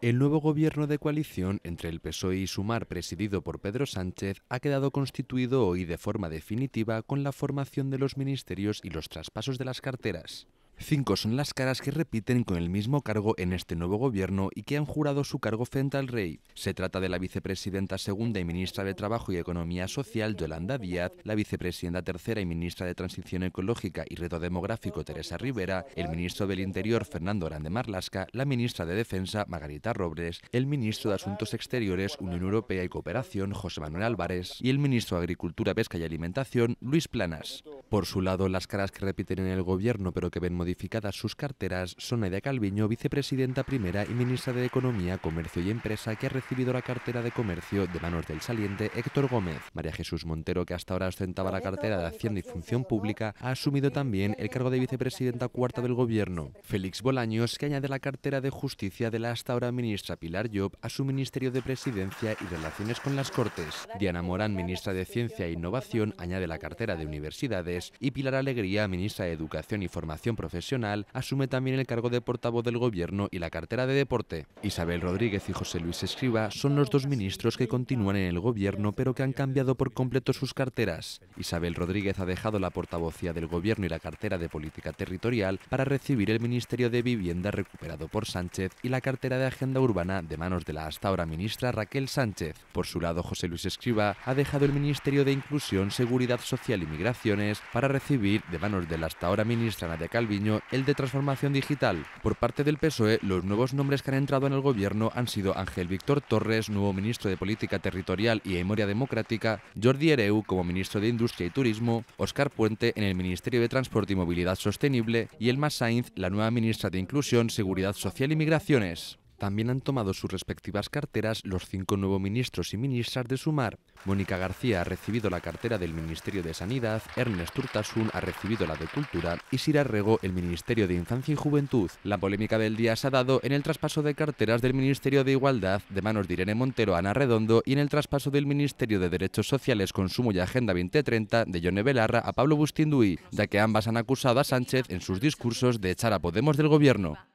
El nuevo gobierno de coalición entre el PSOE y Sumar, presidido por Pedro Sánchez, ha quedado constituido hoy de forma definitiva con la formación de los ministerios y los traspasos de las carteras. Cinco son las caras que repiten con el mismo cargo en este nuevo gobierno y que han jurado su cargo frente al rey. Se trata de la vicepresidenta segunda y ministra de Trabajo y Economía Social, Yolanda Díaz, la vicepresidenta tercera y ministra de Transición Ecológica y Reto Demográfico, Teresa Rivera, el ministro del Interior, Fernando Grande Marlasca, la ministra de Defensa, Margarita Robles, el ministro de Asuntos Exteriores, Unión Europea y Cooperación, José Manuel Álvarez, y el ministro de Agricultura, Pesca y Alimentación, Luis Planas. Por su lado, las caras que repiten en el gobierno pero que ven modificadas sus carteras son Nadia Calviño, vicepresidenta primera y ministra de Economía, Comercio y Empresa, que ha recibido la cartera de Comercio de manos del saliente Héctor Gómez. María Jesús Montero, que hasta ahora ostentaba la cartera de Hacienda y Función Pública, ha asumido también el cargo de vicepresidenta cuarta del gobierno. Félix Bolaños, que añade la cartera de Justicia de la hasta ahora ministra Pilar Job a su Ministerio de Presidencia y Relaciones con las Cortes. Diana Morán, ministra de Ciencia e Innovación, añade la cartera de Universidades y Pilar Alegría, ministra de Educación y Formación Profesional, asume también el cargo de portavoz del Gobierno y la cartera de Deporte. Isabel Rodríguez y José Luis Escriba son los dos ministros que continúan en el Gobierno pero que han cambiado por completo sus carteras. Isabel Rodríguez ha dejado la portavocía del Gobierno y la cartera de Política Territorial para recibir el Ministerio de Vivienda recuperado por Sánchez y la cartera de Agenda Urbana de manos de la hasta ahora ministra Raquel Sánchez. Por su lado, José Luis Escriba ha dejado el Ministerio de Inclusión, Seguridad Social y Migraciones para recibir de manos de la hasta ahora ministra Nadia Calviño el de transformación digital. Por parte del PSOE, los nuevos nombres que han entrado en el gobierno han sido Ángel Víctor Torres, nuevo ministro de Política Territorial y Memoria Democrática, Jordi Ereu como ministro de Industria y Turismo, Oscar Puente en el Ministerio de Transporte y Movilidad Sostenible y Elma Sainz, la nueva ministra de Inclusión, Seguridad Social y Migraciones. También han tomado sus respectivas carteras los cinco nuevos ministros y ministras de Sumar. Mónica García ha recibido la cartera del Ministerio de Sanidad, Ernest Urtasun ha recibido la de Cultura y Sira Rego el Ministerio de Infancia y Juventud. La polémica del día se ha dado en el traspaso de carteras del Ministerio de Igualdad de manos de Irene Montero a Ana Redondo y en el traspaso del Ministerio de Derechos Sociales, Consumo y Agenda 2030 de Yone Belarra a Pablo Bustinduy, ya que ambas han acusado a Sánchez en sus discursos de echar a Podemos del gobierno.